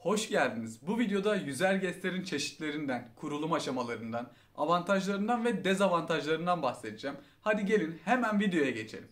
Hoş geldiniz. Bu videoda yüzer yüzergeslerin çeşitlerinden, kurulum aşamalarından, avantajlarından ve dezavantajlarından bahsedeceğim. Hadi gelin hemen videoya geçelim.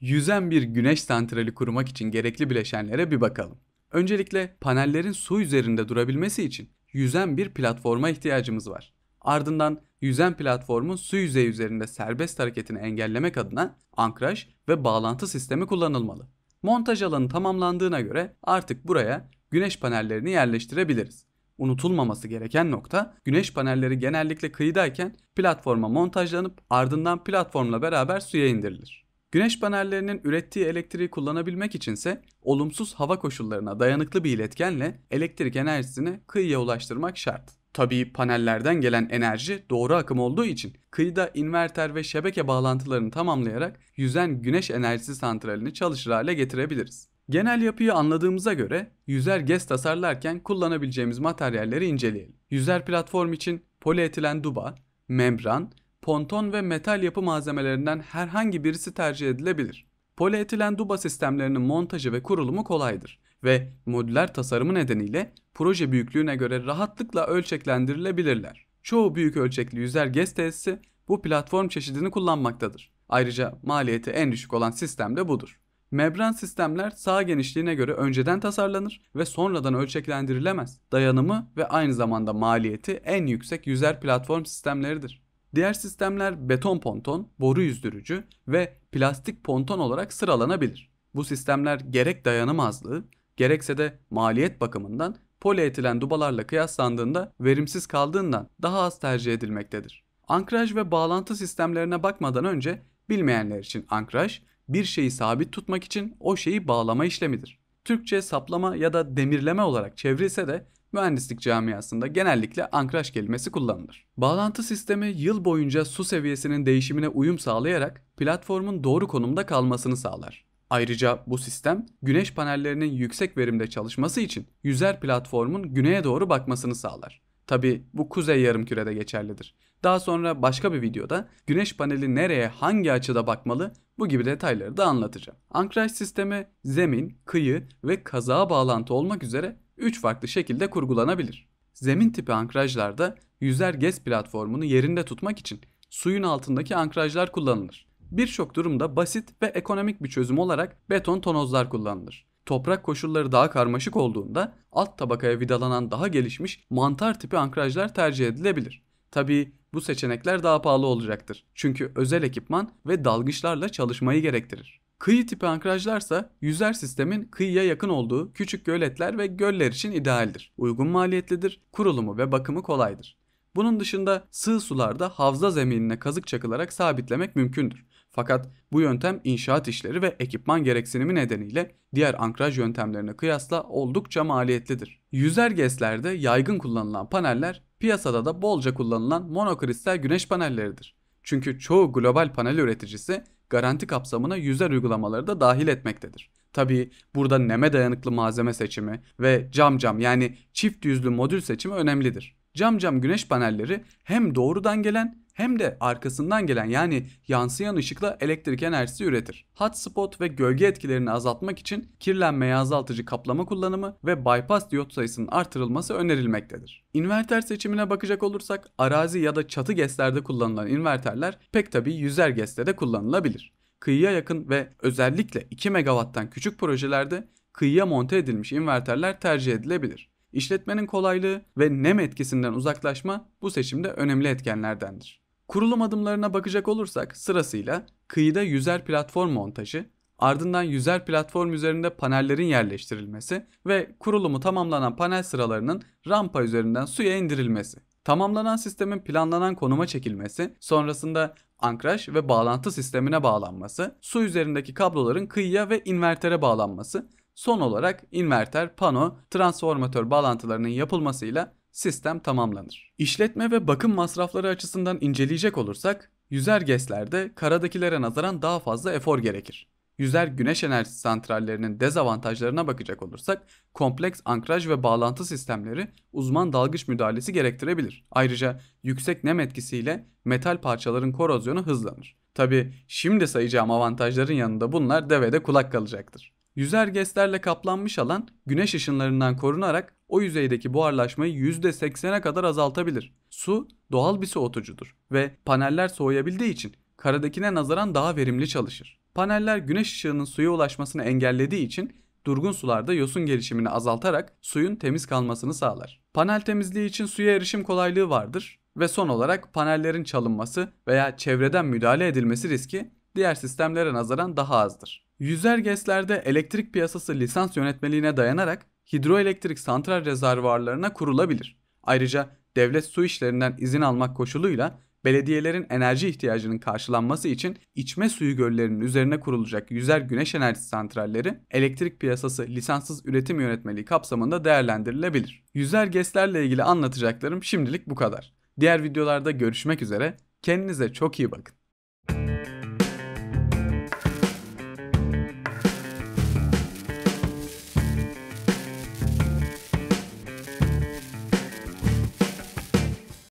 Yüzen bir güneş santrali kurmak için gerekli bileşenlere bir bakalım. Öncelikle panellerin su üzerinde durabilmesi için yüzen bir platforma ihtiyacımız var. Ardından yüzen platformun su yüzeyi üzerinde serbest hareketini engellemek adına ankraj ve bağlantı sistemi kullanılmalı. Montaj alanı tamamlandığına göre artık buraya güneş panellerini yerleştirebiliriz. Unutulmaması gereken nokta güneş panelleri genellikle kıyıdayken platforma montajlanıp ardından platformla beraber suya indirilir. Güneş panellerinin ürettiği elektriği kullanabilmek içinse olumsuz hava koşullarına dayanıklı bir iletkenle elektrik enerjisini kıyıya ulaştırmak şart. Tabii panellerden gelen enerji doğru akım olduğu için kıyıda inverter ve şebeke bağlantılarını tamamlayarak yüzen güneş enerjisi santralini çalışır hale getirebiliriz. Genel yapıyı anladığımıza göre yüzer gez tasarlarken kullanabileceğimiz materyalleri inceleyelim. Yüzer platform için polietilen duba, membran ponton ve metal yapı malzemelerinden herhangi birisi tercih edilebilir. Polietilen duba sistemlerinin montajı ve kurulumu kolaydır ve modüler tasarımı nedeniyle proje büyüklüğüne göre rahatlıkla ölçeklendirilebilirler. Çoğu büyük ölçekli yüzer gez tesisi bu platform çeşidini kullanmaktadır. Ayrıca maliyeti en düşük olan sistem de budur. Membran sistemler sağ genişliğine göre önceden tasarlanır ve sonradan ölçeklendirilemez. Dayanımı ve aynı zamanda maliyeti en yüksek yüzer platform sistemleridir. Diğer sistemler beton ponton, boru yüzdürücü ve plastik ponton olarak sıralanabilir. Bu sistemler gerek dayanım azlığı gerekse de maliyet bakımından polietilen dubalarla kıyaslandığında verimsiz kaldığından daha az tercih edilmektedir. Ankraj ve bağlantı sistemlerine bakmadan önce bilmeyenler için ankraj bir şeyi sabit tutmak için o şeyi bağlama işlemidir. Türkçe saplama ya da demirleme olarak çevrilse de mühendislik camiasında genellikle ankraj kelimesi kullanılır. Bağlantı sistemi yıl boyunca su seviyesinin değişimine uyum sağlayarak platformun doğru konumda kalmasını sağlar. Ayrıca bu sistem güneş panellerinin yüksek verimde çalışması için yüzer platformun güneye doğru bakmasını sağlar. Tabi bu kuzey yarımkürede geçerlidir. Daha sonra başka bir videoda güneş paneli nereye hangi açıda bakmalı bu gibi detayları da anlatacağım. Ankraj sistemi zemin, kıyı ve kazağa bağlantı olmak üzere 3 farklı şekilde kurgulanabilir. Zemin tipi ankrajlarda yüzer gez platformunu yerinde tutmak için suyun altındaki ankrajlar kullanılır. Birçok durumda basit ve ekonomik bir çözüm olarak beton tonozlar kullanılır. Toprak koşulları daha karmaşık olduğunda alt tabakaya vidalanan daha gelişmiş mantar tipi ankrajlar tercih edilebilir. Tabii bu seçenekler daha pahalı olacaktır. Çünkü özel ekipman ve dalgıçlarla çalışmayı gerektirir. Kıyı tipi ankrajlarsa yüzer sistemin kıyıya yakın olduğu küçük göletler ve göller için idealdir. Uygun maliyetlidir, kurulumu ve bakımı kolaydır. Bunun dışında sığ sularda havza zeminine kazık çakılarak sabitlemek mümkündür. Fakat bu yöntem inşaat işleri ve ekipman gereksinimi nedeniyle diğer ankraj yöntemlerine kıyasla oldukça maliyetlidir. Yüzer geslerde yaygın kullanılan paneller piyasada da bolca kullanılan monokristal güneş panelleridir. Çünkü çoğu global panel üreticisi garanti kapsamına yüzer uygulamaları da dahil etmektedir. Tabi burada neme dayanıklı malzeme seçimi ve cam cam yani çift yüzlü modül seçimi önemlidir. Cam cam güneş panelleri hem doğrudan gelen hem de arkasından gelen yani yansıyan ışıkla elektrik enerjisi üretir. Hotspot ve gölge etkilerini azaltmak için kirlenmeyi azaltıcı kaplama kullanımı ve bypass diyot sayısının artırılması önerilmektedir. İnverter seçimine bakacak olursak arazi ya da çatı geslerde kullanılan inverterler pek tabi yüzer geste de kullanılabilir. Kıyıya yakın ve özellikle 2 megawatttan küçük projelerde kıyıya monte edilmiş inverterler tercih edilebilir. İşletmenin kolaylığı ve nem etkisinden uzaklaşma bu seçimde önemli etkenlerdendir. Kurulum adımlarına bakacak olursak sırasıyla kıyıda yüzer platform montajı, ardından yüzer platform üzerinde panellerin yerleştirilmesi ve kurulumu tamamlanan panel sıralarının rampa üzerinden suya indirilmesi. Tamamlanan sistemin planlanan konuma çekilmesi, sonrasında ankraj ve bağlantı sistemine bağlanması, su üzerindeki kabloların kıyıya ve invertere bağlanması, son olarak inverter, pano, transformatör bağlantılarının yapılmasıyla sistem tamamlanır. İşletme ve bakım masrafları açısından inceleyecek olursak, yüzer GES'lerde karadakilere nazaran daha fazla efor gerekir. Yüzer güneş enerji santrallerinin dezavantajlarına bakacak olursak, kompleks ankraj ve bağlantı sistemleri uzman dalgıç müdahalesi gerektirebilir. Ayrıca yüksek nem etkisiyle metal parçaların korozyonu hızlanır. Tabi şimdi sayacağım avantajların yanında bunlar devede kulak kalacaktır. Yüzer GES'lerle kaplanmış alan güneş ışınlarından korunarak o yüzeydeki buharlaşmayı %80'e kadar azaltabilir. Su doğal bir soğutucudur ve paneller soğuyabildiği için karadakine nazaran daha verimli çalışır. Paneller güneş ışığının suya ulaşmasını engellediği için durgun sularda yosun gelişimini azaltarak suyun temiz kalmasını sağlar. Panel temizliği için suya erişim kolaylığı vardır ve son olarak panellerin çalınması veya çevreden müdahale edilmesi riski diğer sistemlere nazaran daha azdır. Yüzer GES'lerde elektrik piyasası lisans yönetmeliğine dayanarak hidroelektrik santral rezervuarlarına kurulabilir. Ayrıca devlet su işlerinden izin almak koşuluyla belediyelerin enerji ihtiyacının karşılanması için içme suyu göllerinin üzerine kurulacak yüzer güneş enerji santralleri elektrik piyasası lisanssız üretim yönetmeliği kapsamında değerlendirilebilir. Yüzer GES'lerle ilgili anlatacaklarım şimdilik bu kadar. Diğer videolarda görüşmek üzere. Kendinize çok iyi bakın.